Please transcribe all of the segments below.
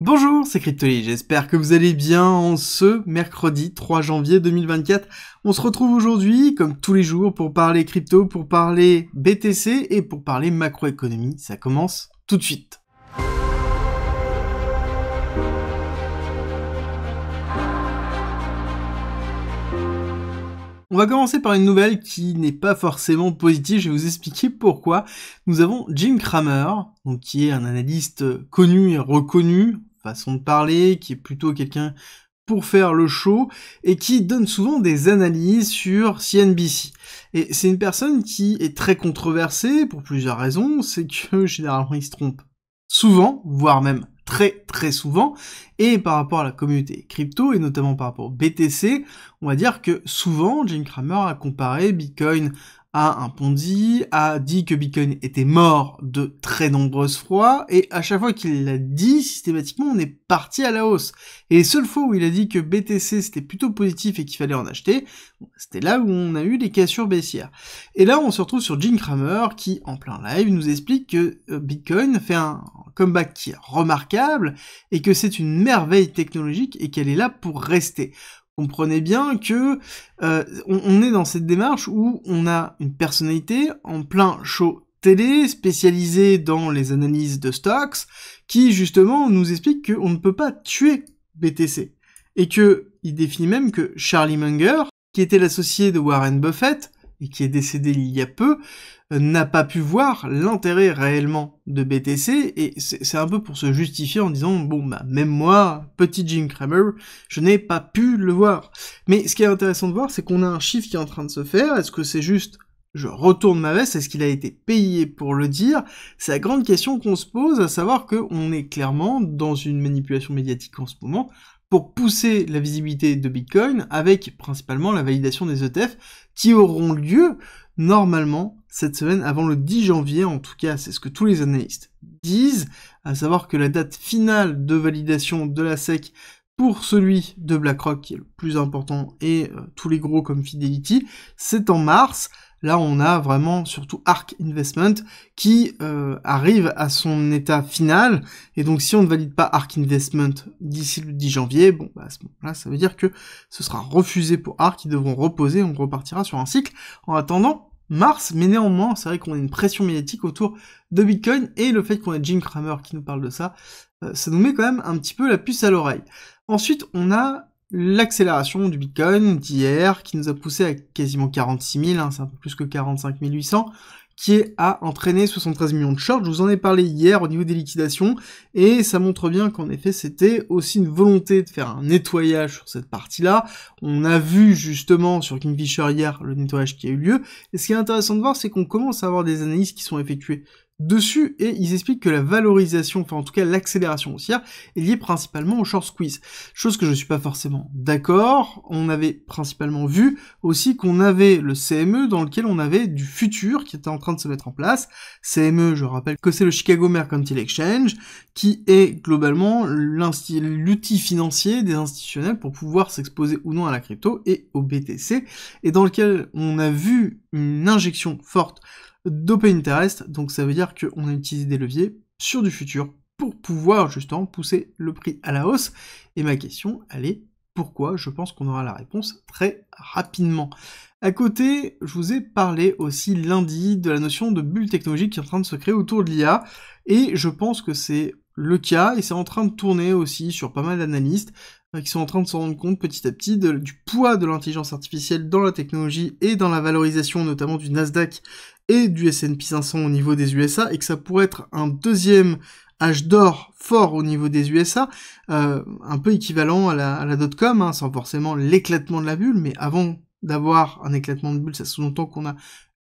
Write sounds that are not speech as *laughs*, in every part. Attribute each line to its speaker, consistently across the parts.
Speaker 1: Bonjour, c'est Cryptoly, j'espère que vous allez bien en ce mercredi 3 janvier 2024. On se retrouve aujourd'hui, comme tous les jours, pour parler crypto, pour parler BTC et pour parler macroéconomie. Ça commence tout de suite. On va commencer par une nouvelle qui n'est pas forcément positive, je vais vous expliquer pourquoi. Nous avons Jim Cramer, donc qui est un analyste connu et reconnu, façon de parler, qui est plutôt quelqu'un pour faire le show et qui donne souvent des analyses sur CNBC. Et c'est une personne qui est très controversée pour plusieurs raisons, c'est que *laughs* généralement il se trompe souvent, voire même très très souvent. Et par rapport à la communauté crypto, et notamment par rapport au BTC, on va dire que souvent Jim Cramer a comparé Bitcoin a un a dit que Bitcoin était mort de très nombreuses froids, et à chaque fois qu'il l'a dit, systématiquement, on est parti à la hausse. Et les seules fois où il a dit que BTC c'était plutôt positif et qu'il fallait en acheter, c'était là où on a eu les cassures baissières. Et là, on se retrouve sur Jim Cramer qui, en plein live, nous explique que euh, Bitcoin fait un comeback qui est remarquable et que c'est une merveille technologique et qu'elle est là pour rester comprenez bien que euh, on, est dans cette démarche où on a une personnalité en plein show télé spécialisée dans les analyses de stocks qui justement nous explique qu'on ne peut pas tuer BTC et que il définit même que Charlie Munger, qui était l'associé de Warren Buffett, et qui est décédé il y a peu, euh, n'a pas pu voir l'intérêt réellement de BTC, et c'est un peu pour se justifier en disant, bon, bah, même moi, petit Jim Cramer, je n'ai pas pu le voir. Mais ce qui est intéressant de voir, c'est qu'on a un chiffre qui est en train de se faire, est-ce que c'est juste je retourne ma veste, est-ce qu'il a été payé pour le dire C'est la grande question qu'on se pose, à savoir qu'on est clairement dans une manipulation médiatique en ce moment, pour pousser la visibilité de Bitcoin avec principalement la validation des ETF, qui auront lieu normalement cette semaine avant le 10 janvier, en tout cas c'est ce que tous les analystes disent, à savoir que la date finale de validation de la SEC pour celui de BlackRock qui est le plus important et euh, tous les gros comme Fidelity, c'est en mars. Là, on a vraiment surtout Arc Investment qui euh, arrive à son état final. Et donc, si on ne valide pas Arc Investment d'ici le 10 janvier, bon, bah, à ce moment-là, ça veut dire que ce sera refusé pour Arc. Ils devront reposer. On repartira sur un cycle. En attendant, mars, mais néanmoins, c'est vrai qu'on a une pression médiatique autour de Bitcoin et le fait qu'on ait Jim Cramer qui nous parle de ça, euh, ça nous met quand même un petit peu la puce à l'oreille. Ensuite, on a l'accélération du Bitcoin d'hier qui nous a poussé à quasiment 46 000, c'est un peu plus que 45 800, qui a entraîné 73 millions de shorts. Je vous en ai parlé hier au niveau des liquidations et ça montre bien qu'en effet c'était aussi une volonté de faire un nettoyage sur cette partie-là. On a vu justement sur Kingfisher hier le nettoyage qui a eu lieu et ce qui est intéressant de voir c'est qu'on commence à avoir des analyses qui sont effectuées dessus et ils expliquent que la valorisation, enfin en tout cas l'accélération haussière, est liée principalement au short squeeze. Chose que je ne suis pas forcément d'accord. On avait principalement vu aussi qu'on avait le CME dans lequel on avait du futur qui était en train de se mettre en place. CME, je rappelle que c'est le Chicago Mercantile Exchange qui est globalement l'outil financier des institutionnels pour pouvoir s'exposer ou non à la crypto et au BTC et dans lequel on a vu une injection forte D'open interest Donc ça veut dire qu'on a utilisé des leviers sur du futur pour pouvoir justement pousser le prix à la hausse. Et ma question, elle est pourquoi Je pense qu'on aura la réponse très rapidement. À côté, je vous ai parlé aussi lundi de la notion de bulle technologique qui est en train de se créer autour de l'IA. Et je pense que c'est le cas et c'est en train de tourner aussi sur pas mal d'analystes. Hein, qui sont en train de se rendre compte petit à petit du poids de l'intelligence artificielle dans la technologie et dans la valorisation notamment du Nasdaq et du S&P 500 au niveau des USA et que ça pourrait être un deuxième âge d'or fort au niveau des USA, euh, un peu équivalent à la, dot-com, hein, sans forcément l'éclatement de la bulle, mais avant d'avoir un éclatement de bulle, ça sous-entend qu'on a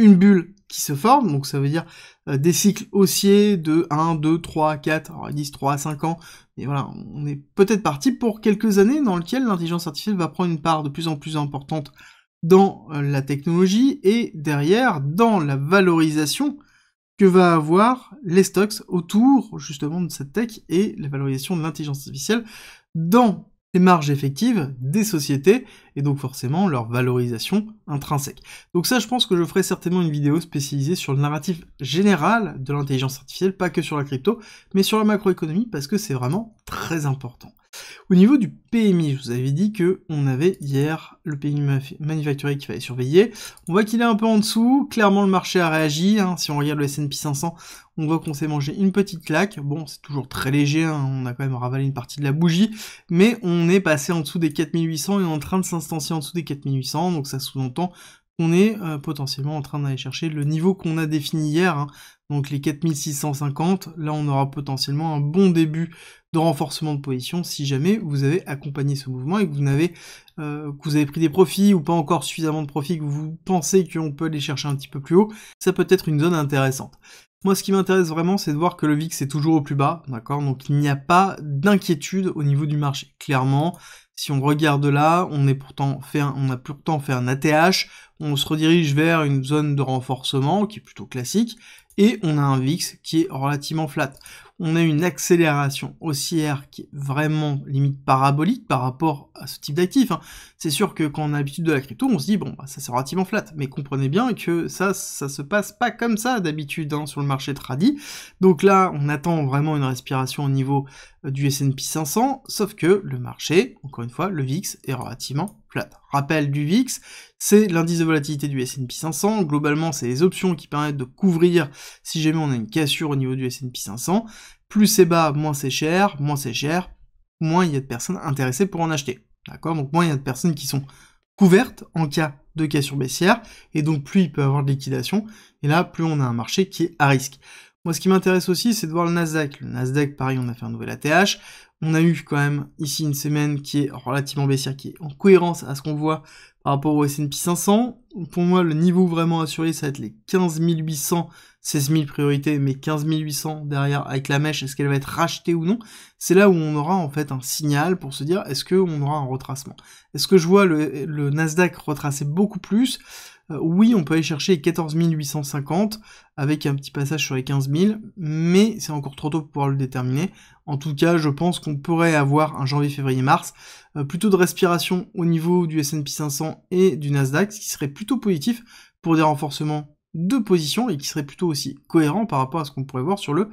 Speaker 1: une bulle qui se forme, donc ça veut dire euh, des cycles haussiers de 1, 2, 3, 4, 10, 3 5 ans, et voilà, on est peut-être parti pour quelques années dans lesquelles l'intelligence artificielle va prendre une part de plus en plus importante dans euh, la technologie et derrière dans la valorisation que va avoir les stocks autour justement de cette tech et la valorisation de l'intelligence artificielle dans les marges effectives des sociétés et donc forcément leur valorisation intrinsèque. Donc ça je pense que je ferai certainement une vidéo spécialisée sur le narratif général de l'intelligence artificielle, pas que sur la crypto, mais sur la macroéconomie parce que c'est vraiment très important. Au niveau du PMI, je vous avais dit que on avait hier le PMI manufacturier qu'il fallait surveiller. On voit qu'il est un peu en dessous. Clairement, le marché a réagi. Hein. Si on regarde le S&P 500, on voit qu'on s'est mangé une petite claque. Bon, c'est toujours très léger. Hein. On a quand même ravalé une partie de la bougie, mais on est passé en dessous des 4800 et en train de s'instancier en dessous des 4800. Donc ça sous-entend qu'on est euh, potentiellement en train d'aller chercher le niveau qu'on a défini hier. Hein. Donc les 4650, là on aura potentiellement un bon début de renforcement de position si jamais vous avez accompagné ce mouvement et que vous n'avez euh, que vous avez pris des profits ou pas encore suffisamment de profits que vous pensez qu'on peut aller chercher un petit peu plus haut, ça peut être une zone intéressante. Moi, ce qui m'intéresse vraiment, c'est de voir que le VIX est toujours au plus bas, d'accord Donc, il n'y a pas d'inquiétude au niveau du marché. Clairement, si on regarde là, on, est pourtant fait on a pourtant fait un ATH, on se redirige vers une zone de renforcement qui est plutôt classique, et on a un VIX qui est relativement flat on a une accélération haussière qui est vraiment limite parabolique par rapport à ce type d'actif. Hein. C'est sûr que quand on a l'habitude de la crypto, on se dit bon, bah, ça c'est relativement flat, mais comprenez bien que ça, ça se passe pas comme ça d'habitude hein, sur le marché tradi. Donc là, on attend vraiment une respiration au niveau euh, du S&P 500, sauf que le marché, encore une fois, le VIX est relativement plate. Rappel du VIX, c'est l'indice de volatilité du S&P 500. Globalement, c'est les options qui permettent de couvrir si jamais on a une cassure au niveau du S&P 500. Plus c'est bas, moins c'est cher, moins c'est cher, moins il y a de personnes intéressées pour en acheter. D'accord Donc moins il y a de personnes qui sont couvertes en cas de cassure baissière, et donc plus il peut y avoir de liquidation, et là, plus on a un marché qui est à risque. Moi, ce qui m'intéresse aussi, c'est de voir le Nasdaq. Le Nasdaq, pareil, on a fait un nouvel ATH. On a eu quand même ici une semaine qui est relativement baissière, qui est en cohérence à ce qu'on voit par rapport au S&P 500. Pour moi, le niveau vraiment assuré, ça va être les 15 800 16 000 priorités, mais 15 800 derrière avec la mèche, est-ce qu'elle va être rachetée ou non C'est là où on aura en fait un signal pour se dire est-ce qu'on aura un retracement Est-ce que je vois le, Nasdaq retracer beaucoup plus euh, Oui, on peut aller chercher 14 850 avec un petit passage sur les 15 000, mais c'est encore trop tôt pour pouvoir le déterminer. En tout cas, je pense qu'on pourrait avoir un janvier, février, mars euh, plutôt de respiration au niveau du S&P 500 et du Nasdaq, ce qui serait plutôt positif pour des renforcements de position et qui serait plutôt aussi cohérent par rapport à ce qu'on pourrait voir sur le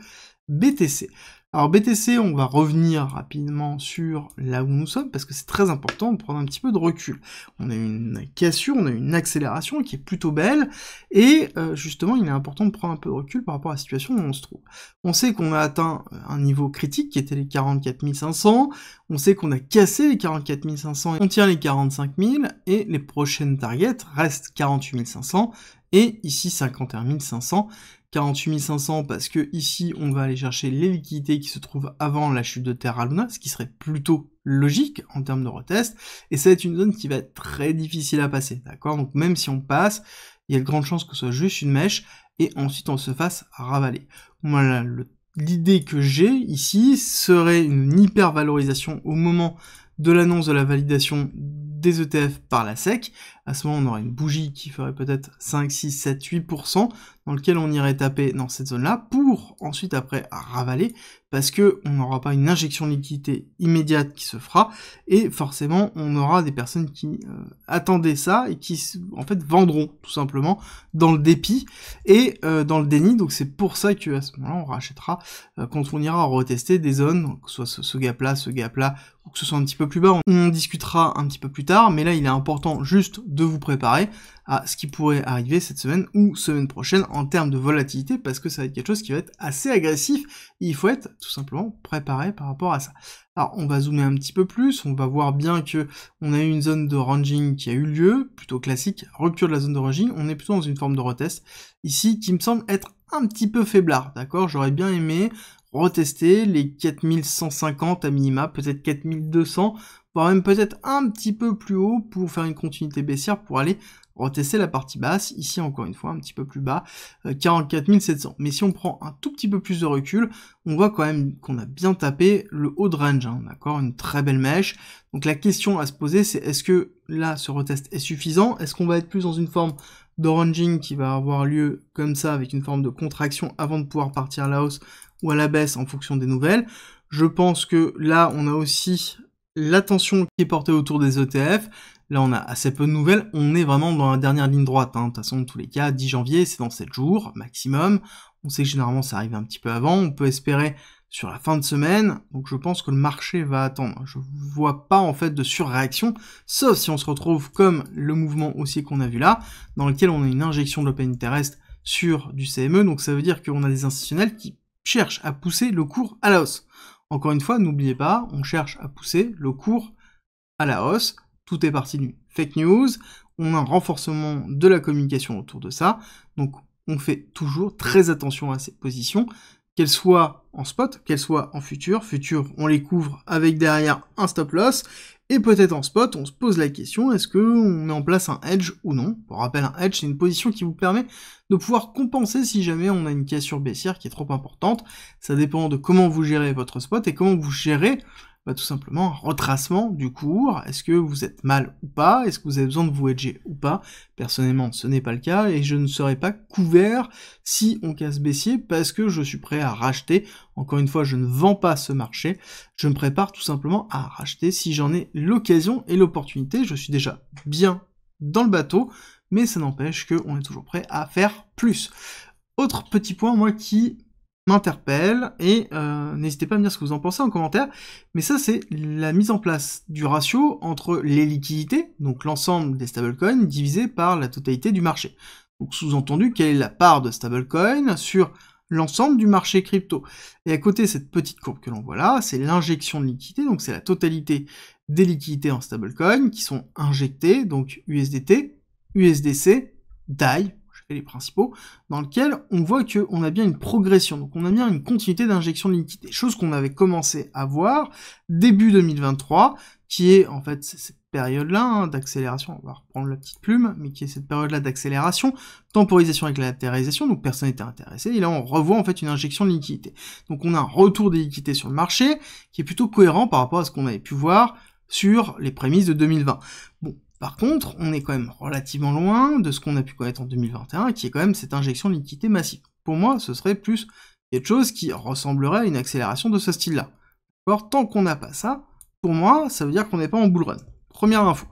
Speaker 1: BTC. Alors BTC, on va revenir rapidement sur là où nous sommes, parce que c'est très important de prendre un petit peu de recul. On a une cassure, on a une accélération qui est plutôt belle, et euh, justement, il est important de prendre un peu de recul par rapport à la situation où on se trouve. On sait qu'on a atteint un niveau critique qui était les 44 500, on sait qu'on a cassé les 44 500, et on tient les 45 000, et les prochaines targets restent 48 500, et ici 51 500, 48 500 parce que ici on va aller chercher les liquidités qui se trouvent avant la chute de Terra Luna, ce qui serait plutôt logique en termes de retest, et ça va être une zone qui va être très difficile à passer, d'accord Donc même si on passe, il y a de grandes chances que ce soit juste une mèche, et ensuite on se fasse ravaler. Voilà, l'idée que j'ai ici serait une hypervalorisation au moment de l'annonce de la validation des ETF par la SEC, à ce moment on aura une bougie qui ferait peut-être 5, 6, 7, 8%, dans lequel on irait taper dans cette zone-là, pour ensuite après ravaler, parce que on n'aura pas une injection de liquidité immédiate qui se fera, et forcément on aura des personnes qui euh, attendaient ça et qui en fait vendront tout simplement dans le dépit et euh, dans le déni, donc c'est pour ça que à ce moment-là on rachètera euh, quand on ira retester des zones, que ce soit ce, gap là, ce gap là, ou que ce soit un petit peu plus bas, on, on discutera un petit peu plus tard, mais là il est important juste de vous préparer à ce qui pourrait arriver cette semaine ou semaine prochaine en termes de volatilité parce que ça va être quelque chose qui va être assez agressif. il faut être tout simplement préparé par rapport à ça. Alors on va zoomer un petit peu plus, on va voir bien que on a eu une zone de ranging qui a eu lieu, plutôt classique, rupture de la zone de ranging, on est plutôt dans une forme de retest ici qui me semble être un petit peu faiblard, d'accord J'aurais bien aimé retester les 4150 à minima, peut-être 4200, voire même peut-être un petit peu plus haut pour faire une continuité baissière pour aller retester la partie basse, ici encore une fois un petit peu plus bas, 44700, euh, Mais si on prend un tout petit peu plus de recul, on voit quand même qu'on a bien tapé le haut de range, hein, d'accord Une très belle mèche. Donc la question à se poser, c'est est-ce que là, ce retest est suffisant Est-ce qu'on va être plus dans une forme d'oranging qui va avoir lieu comme ça avec une forme de contraction avant de pouvoir partir à la hausse ou à la baisse en fonction des nouvelles. Je pense que là, on a aussi l'attention qui est portée autour des ETF. Là, on a assez peu de nouvelles. On est vraiment dans la dernière ligne droite. Hein. De toute façon, dans tous les cas, 10 janvier, c'est dans 7 jours maximum. On sait que généralement, ça arrive un petit peu avant. On peut espérer sur la fin de semaine, donc je pense que le marché va attendre. Je vois pas en fait de surréaction, sauf si on se retrouve comme le mouvement haussier qu'on a vu là, dans lequel on a une injection de l'open interest sur du CME, donc ça veut dire qu'on a des institutionnels qui cherchent à pousser le cours à la hausse. Encore une fois, n'oubliez pas, on cherche à pousser le cours à la hausse, tout est parti du fake news, on a un renforcement de la communication autour de ça, donc on fait toujours très attention à ces positions, qu'elles soit en spot, qu'elle soit en futur. Futur, on les couvre avec derrière un stop loss. Et peut-être en spot, on se pose la question, est-ce qu'on met en place un edge ou non Pour rappel, un edge c'est une position qui vous permet de pouvoir compenser si jamais on a une sur baissière qui est trop importante. Ça dépend de comment vous gérez votre spot et comment vous gérez bah, tout simplement un retracement du cours. Est-ce que vous êtes mal ou pas Est-ce que vous avez besoin de vous hedger ou pas Personnellement, ce n'est pas le cas et je ne serai pas couvert si on casse baissier parce que je suis prêt à racheter. Encore une fois, je ne vends pas ce marché. Je me prépare tout simplement à racheter si j'en ai l'occasion et l'opportunité. Je suis déjà bien dans le bateau, mais ça n'empêche qu'on est toujours prêt à faire plus. Autre petit point, moi, qui m'interpelle et euh, n'hésitez pas à me dire ce que vous en pensez en commentaire. Mais ça, c'est la mise en place du ratio entre les liquidités, donc l'ensemble des stablecoins, divisé par la totalité du marché. Donc sous-entendu, quelle est la part de stablecoin sur l'ensemble du marché crypto. Et à côté, cette petite courbe que l'on voit là, c'est l'injection de liquidités, donc c'est la totalité des liquidités en stablecoin qui sont injectées, donc USDT, USDC, DAI, et les principaux, dans lequel on voit qu'on a bien une progression, donc on a bien une continuité d'injection de liquidité, chose qu'on avait commencé à voir début 2023, qui est en fait cette période-là hein, d'accélération, on va reprendre la petite plume, mais qui est cette période-là d'accélération, temporisation avec la latéralisation, donc personne n'était intéressé, et là on revoit en fait une injection de liquidités. Donc on a un retour des liquidités sur le marché, qui est plutôt cohérent par rapport à ce qu'on avait pu voir sur les prémices de 2020. Bon, par contre, on est quand même relativement loin de ce qu'on a pu connaître en 2021, qui est quand même cette injection de liquidité massive. Pour moi, ce serait plus quelque chose qui ressemblerait à une accélération de ce style-là. Or, tant qu'on n'a pas ça, pour moi, ça veut dire qu'on n'est pas en bull run. Première info.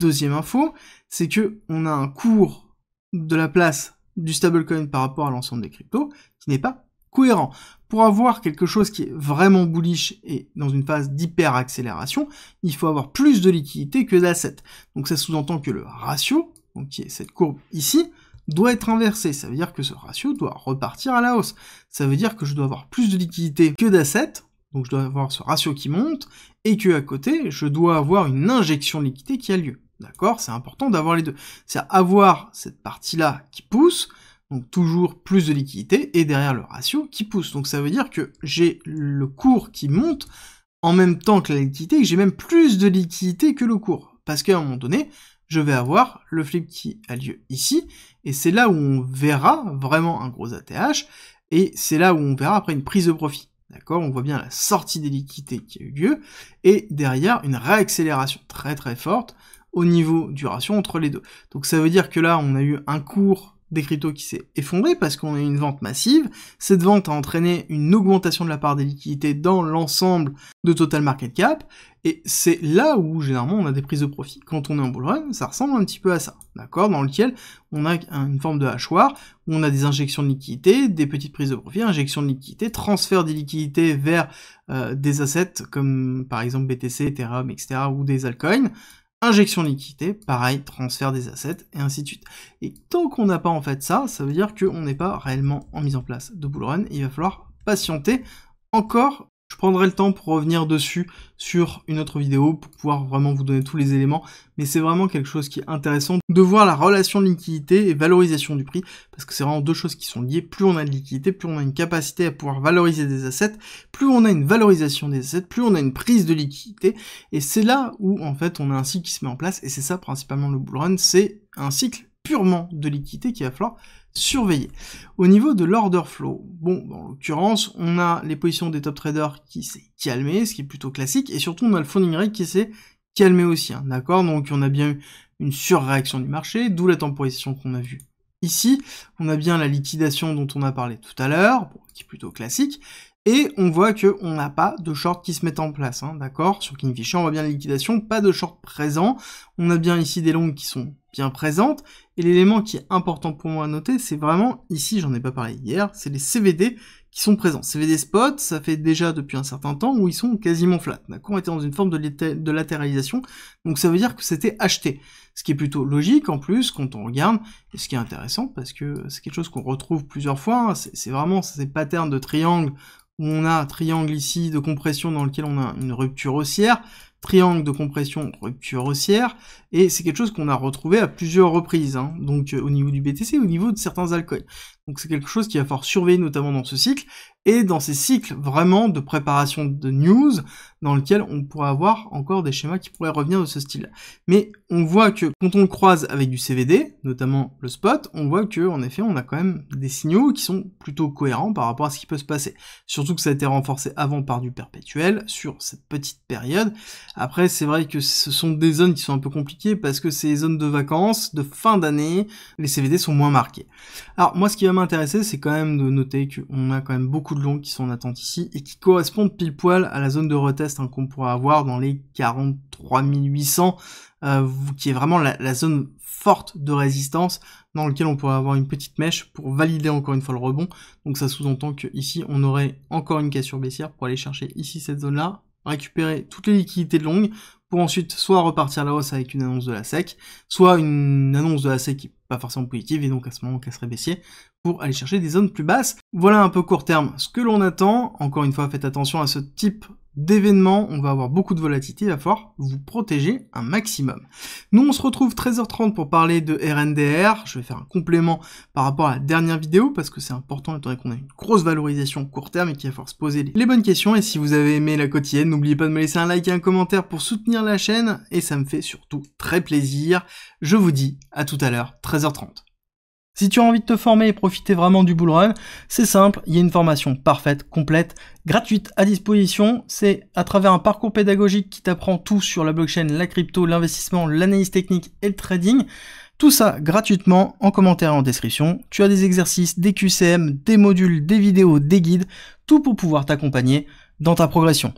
Speaker 1: Deuxième info, c'est que on a un cours de la place du stablecoin par rapport à l'ensemble des cryptos qui n'est pas cohérent. Pour avoir quelque chose qui est vraiment bullish et dans une phase d'hyper accélération, il faut avoir plus de liquidité que d'assets. Donc ça sous-entend que le ratio, donc qui est cette courbe ici, doit être inversé. Ça veut dire que ce ratio doit repartir à la hausse. Ça veut dire que je dois avoir plus de liquidité que d'assets, donc je dois avoir ce ratio qui monte, et que à côté, je dois avoir une injection de liquidité qui a lieu. D'accord C'est important d'avoir les deux. C'est avoir cette partie-là qui pousse, donc toujours plus de liquidité, et derrière le ratio qui pousse. Donc ça veut dire que j'ai le cours qui monte en même temps que la liquidité, et que j'ai même plus de liquidité que le cours. Parce qu'à un moment donné, je vais avoir le flip qui a lieu ici, et c'est là où on verra vraiment un gros ATH, et c'est là où on verra après une prise de profit. D'accord On voit bien la sortie des liquidités qui a eu lieu, et derrière une réaccélération très très forte au niveau du ratio entre les deux. Donc ça veut dire que là, on a eu un cours des cryptos qui s'est effondré parce qu'on a une vente massive. Cette vente a entraîné une augmentation de la part des liquidités dans l'ensemble de Total Market Cap. Et c'est là où généralement on a des prises de profit. Quand on est en bull run, ça ressemble un petit peu à ça, d'accord Dans lequel on a une forme de hachoir, où on a des injections de liquidités, des petites prises de profit, injections de liquidités, transfert des liquidités vers euh, des assets comme par exemple BTC, Ethereum, etc. ou des altcoins, injection de liquidité, pareil, transfert des assets, et ainsi de suite. Et tant qu'on n'a pas en fait ça, ça veut dire qu'on n'est pas réellement en mise en place de bull il va falloir patienter encore je prendrai le temps pour revenir dessus sur une autre vidéo pour pouvoir vraiment vous donner tous les éléments. Mais c'est vraiment quelque chose qui est intéressant de voir la relation de liquidité et valorisation du prix parce que c'est vraiment deux choses qui sont liées. Plus on a de liquidité, plus on a une capacité à pouvoir valoriser des assets, plus on a une valorisation des assets, plus on a une prise de liquidité. Et c'est là où en fait on a un cycle qui se met en place et c'est ça principalement le bull run, c'est un cycle purement de liquidité qu'il va falloir surveiller. Au niveau de l'order flow, bon, en l'occurrence, on a les positions des top traders qui s'est calmé, ce qui est plutôt classique, et surtout on a le funding rate qui s'est calmé aussi, hein, d'accord Donc on a bien eu une surréaction du marché, d'où la temporisation qu'on a vue ici. On a bien la liquidation dont on a parlé tout à l'heure, qui est plutôt classique, et on voit qu'on n'a pas de short qui se mettent en place, hein, d'accord Sur Kingfisher, on voit bien la liquidation, pas de short présent. On a bien ici des longues qui sont bien présentes. Et l'élément qui est important pour moi à noter, c'est vraiment, ici, j'en ai pas parlé hier, c'est les CVD qui sont présents. CVD spot, ça fait déjà depuis un certain temps où ils sont quasiment flat. D'accord On était dans une forme de, latéralisation, donc ça veut dire que c'était acheté. Ce qui est plutôt logique en plus quand on regarde, et ce qui est intéressant parce que c'est quelque chose qu'on retrouve plusieurs fois, hein, c'est vraiment ces patterns de triangle où on a un triangle ici de compression dans lequel on a une rupture haussière triangle de compression rupture haussière, et c'est quelque chose qu'on a retrouvé à plusieurs reprises, hein, donc euh, au niveau du BTC, au niveau de certains alcools. Donc c'est quelque chose qu'il va falloir surveiller notamment dans ce cycle, et dans ces cycles vraiment de préparation de news, dans lequel on pourrait avoir encore des schémas qui pourraient revenir de ce style. Mais on voit que quand on le croise avec du CVD, notamment le spot, on voit que en effet on a quand même des signaux qui sont plutôt cohérents par rapport à ce qui peut se passer. Surtout que ça a été renforcé avant par du perpétuel sur cette petite période, après, c'est vrai que ce sont des zones qui sont un peu compliquées parce que c'est les zones de vacances, de fin d'année, les CVD sont moins marqués. Alors moi, ce qui va m'intéresser, c'est quand même de noter qu'on a quand même beaucoup de longs qui sont en attente ici et qui correspondent pile poil à la zone de retest hein, qu'on pourrait avoir dans les 43 800, euh, qui est vraiment la, zone forte de résistance dans lequel on pourrait avoir une petite mèche pour valider encore une fois le rebond. Donc ça sous-entend qu'ici, on aurait encore une cassure baissière pour aller chercher ici cette zone-là récupérer toutes les liquidités de longue pour ensuite soit repartir la hausse avec une annonce de la SEC, soit une annonce de la SEC qui n'est pas forcément positive et donc à ce moment qu'elle serait baissier pour aller chercher des zones plus basses. Voilà un peu court terme ce que l'on attend. Encore une fois, faites attention à ce type d'événements, on va avoir beaucoup de volatilité, il va falloir vous protéger un maximum. Nous, on se retrouve 13h30 pour parler de RNDR. Je vais faire un complément par rapport à la dernière vidéo parce que c'est important étant donné qu'on a une grosse valorisation court terme et qu'il va falloir se poser les bonnes questions. Et si vous avez aimé la quotidienne, n'oubliez pas de me laisser un like et un commentaire pour soutenir la chaîne et ça me fait surtout très plaisir. Je vous dis à tout à l'heure, 13h30. Si tu as envie de te former et profiter vraiment du bull c'est simple, il y a une formation parfaite, complète, gratuite à disposition. C'est à travers un parcours pédagogique qui t'apprend tout sur la blockchain, la crypto, l'investissement, l'analyse technique et le trading. Tout ça gratuitement en commentaire et en description. Tu as des exercices, des QCM, des modules, des vidéos, des guides, tout pour pouvoir t'accompagner dans ta progression.